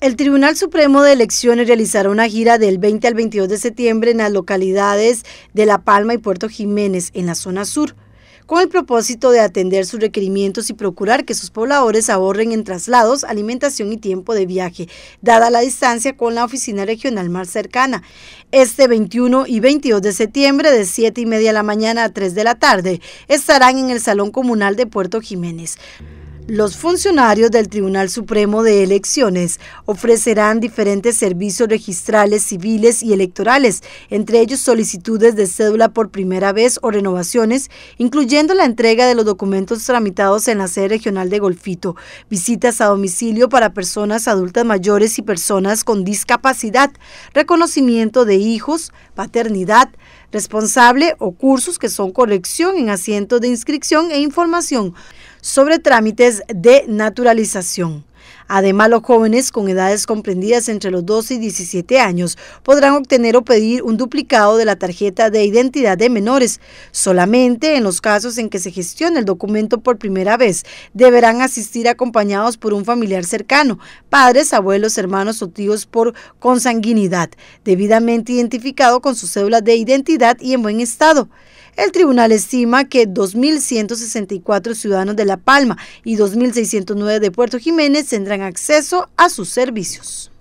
El Tribunal Supremo de Elecciones realizará una gira del 20 al 22 de septiembre en las localidades de La Palma y Puerto Jiménez, en la zona sur, con el propósito de atender sus requerimientos y procurar que sus pobladores ahorren en traslados, alimentación y tiempo de viaje, dada la distancia con la oficina regional más cercana. Este 21 y 22 de septiembre, de 7 y media de la mañana a 3 de la tarde, estarán en el Salón Comunal de Puerto Jiménez. Los funcionarios del Tribunal Supremo de Elecciones ofrecerán diferentes servicios registrales, civiles y electorales, entre ellos solicitudes de cédula por primera vez o renovaciones, incluyendo la entrega de los documentos tramitados en la sede regional de Golfito, visitas a domicilio para personas adultas mayores y personas con discapacidad, reconocimiento de hijos, paternidad, responsable o cursos que son colección en asientos de inscripción e información sobre trámites de naturalización. Además, los jóvenes con edades comprendidas entre los 12 y 17 años podrán obtener o pedir un duplicado de la tarjeta de identidad de menores. Solamente en los casos en que se gestione el documento por primera vez, deberán asistir acompañados por un familiar cercano, padres, abuelos, hermanos o tíos por consanguinidad, debidamente identificado con su cédula de identidad y en buen estado. El tribunal estima que 2.164 ciudadanos de La Palma y 2.609 de Puerto Jiménez tendrán acceso a sus servicios.